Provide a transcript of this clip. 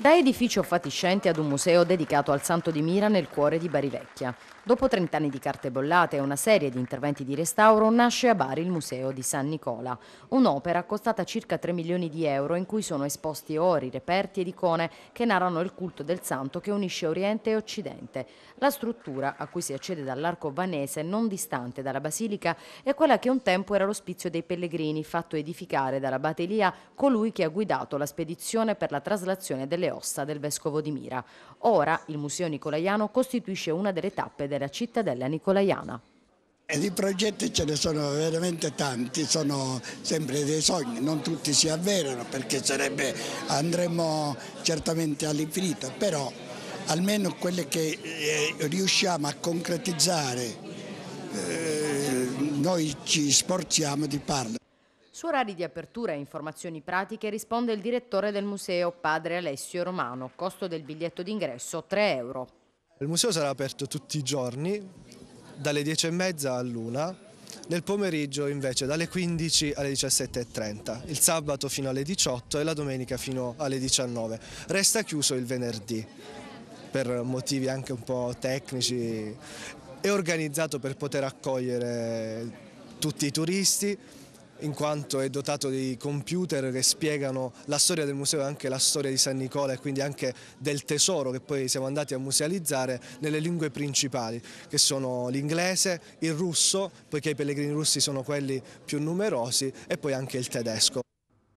Da edificio fatiscente ad un museo dedicato al santo di Mira nel cuore di Bari Vecchia. Dopo 30 anni di carte bollate e una serie di interventi di restauro, nasce a Bari il Museo di San Nicola, un'opera costata circa 3 milioni di euro in cui sono esposti ori, reperti ed icone che narrano il culto del santo che unisce Oriente e Occidente. La struttura, a cui si accede dall'arco vanese non distante dalla basilica, è quella che un tempo era l'ospizio dei pellegrini, fatto edificare dalla Batelia colui che ha guidato la spedizione per la traslazione delle delle ossa del vescovo di Mira. Ora il Museo Nicolaiano costituisce una delle tappe della cittadella nicolaiana. E di progetti ce ne sono veramente tanti, sono sempre dei sogni, non tutti si avverano perché sarebbe, andremo certamente all'infinito, però almeno quelle che eh, riusciamo a concretizzare eh, noi ci sforziamo di farlo. Su orari di apertura e informazioni pratiche risponde il direttore del museo, padre Alessio Romano. Costo del biglietto d'ingresso 3 euro. Il museo sarà aperto tutti i giorni, dalle 10.30 all'una nel pomeriggio invece dalle 15 alle 17.30, il sabato fino alle 18 e la domenica fino alle 19. Resta chiuso il venerdì per motivi anche un po' tecnici. È organizzato per poter accogliere tutti i turisti in quanto è dotato di computer che spiegano la storia del museo e anche la storia di San Nicola e quindi anche del tesoro che poi siamo andati a musealizzare nelle lingue principali che sono l'inglese, il russo, poiché i pellegrini russi sono quelli più numerosi e poi anche il tedesco.